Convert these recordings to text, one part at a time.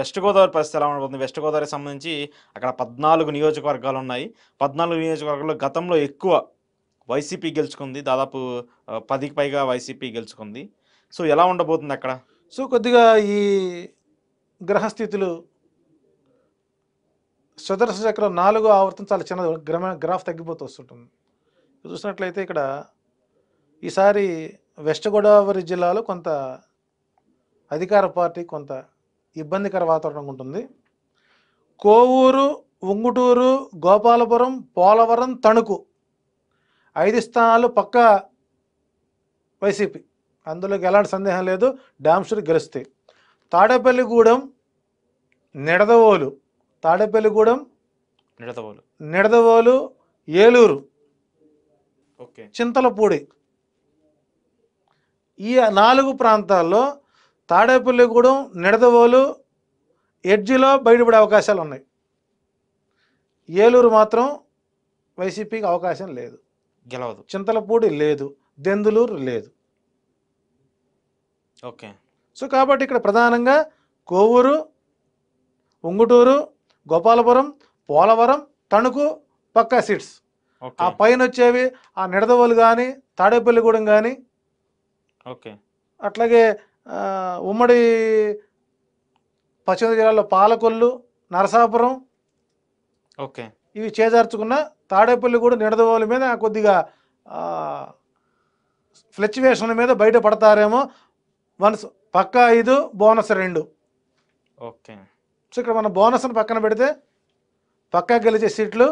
west Godavari పరిస్థితి ఎలా ఉండబోతుంది వెస్ట్ గోదావరికి సంబంధించి అక్కడ పద్నాలుగు నియోజకవర్గాలు ఉన్నాయి పద్నాలుగు నియోజకవర్గాల్లో గతంలో ఎక్కువ వైసీపీ గెలుచుకుంది దాదాపు పదికి పైగా వైసీపీ గెలుచుకుంది సో ఎలా ఉండబోతుంది అక్కడ సో కొద్దిగా ఈ గ్రహస్థితులు సుదర్శ చక్రం నాలుగు ఆవర్తం చాలా చిన్న గ్రమ గ్రాఫ్ తగ్గిపోతూ వస్తుంటుంది చూసినట్లయితే ఇక్కడ ఈసారి వెస్ట్ గోదావరి జిల్లాలో కొంత అధికార పార్టీ కొంత ఇబ్బందికర వాతావరణం ఉంటుంది కోవూరు ఉంగుటూరు గోపాలపురం పోలవరం తణుకు ఐదు స్థానాలు పక్క వైసీపీ అందులోకి ఎలాంటి సందేహం లేదు డామ్షూర్ గెలుస్తాయి తాడేపల్లిగూడెం నిడదవోలు తాడేపల్లిగూడెం నిడదవోలు నిడదవోలు ఏలూరు ఓకే చింతలపూడి ఈ నాలుగు ప్రాంతాల్లో తాడేపల్లిగూడెం నిడదవోలు ఎడ్జిలో బయటపడే అవకాశాలు ఉన్నాయి ఏలూరు మాత్రం వైసీపీకి అవకాశం లేదు గెలవదు చింతలపూడి లేదు దెందులూరు లేదు ఓకే సో కాబట్టి ఇక్కడ ప్రధానంగా కోవూరు ఉంగుటూరు గోపాలపురం పోలవరం తణుకు పక్కా సీట్స్ ఆ పైన వచ్చేవి ఆ నిడదవోలు కానీ తాడేపల్లిగూడెం కానీ ఓకే అట్లాగే ఉమ్మడి పశ్చిమ జిల్లాలో పాలకొల్లు నరసాపురం ఓకే ఇవి చేజార్చుకున్న తాడేపల్లి కూడా నిడదవోలు మీద కొద్దిగా ఫ్లెక్చువేషన్ల మీద బయటపడతారేమో వన్స్ పక్క ఐదు బోనస్ రెండు ఓకే సో ఇక్కడ మనం బోనస్ని పక్కన పెడితే పక్క గెలిచే సీట్లు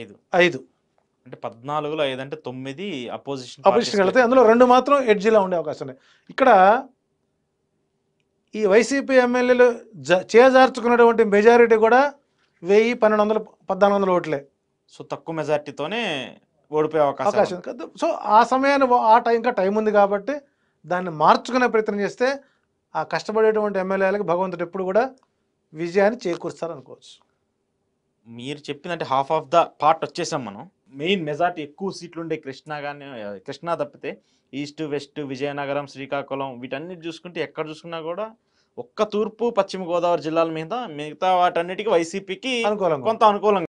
ఐదు ఐదు అంటే పద్నాలుగులో ఐదంటే తొమ్మిది అపోజిషన్ అపోజిషన్ వెళితే అందులో రెండు మాత్రం ఎడ్జిలా ఉండే అవకాశం ఉన్నాయి ఇక్కడ ఈ వైసీపీ ఎమ్మెల్యేలు జ చేజార్చుకున్నటువంటి మెజారిటీ కూడా వెయ్యి పన్నెండు వందల పద్నాలుగు వందల ఓట్లే సో తక్కువ మెజారిటీతోనే ఓడిపోయే అవకాశం అవకాశం సో ఆ సమయాన్ని ఆ టైం టైం ఉంది కాబట్టి దాన్ని మార్చుకునే ప్రయత్నం చేస్తే ఆ కష్టపడేటువంటి ఎమ్మెల్యేలకు భగవంతుడు ఎప్పుడు కూడా విజయాన్ని చేకూరుస్తారు అనుకోవచ్చు మీరు చెప్పిందంటే హాఫ్ ఆఫ్ ద పార్ట్ వచ్చేసాం మనం మెయిన్ మెజార్టీ ఎక్కువ సీట్లు ఉండే కృష్ణా కానీ కృష్ణా తప్పితే ఈస్ట్ వెస్ట్ విజయనగరం శ్రీకాకుళం వీటన్నిటి చూసుకుంటే ఎక్కడ చూసుకున్నా కూడా ఒక్క తూర్పు పశ్చిమ గోదావరి జిల్లాల మీద మిగతా వాటన్నిటికీ వైసీపీకి అనుకూలం కొంత అనుకూలంగా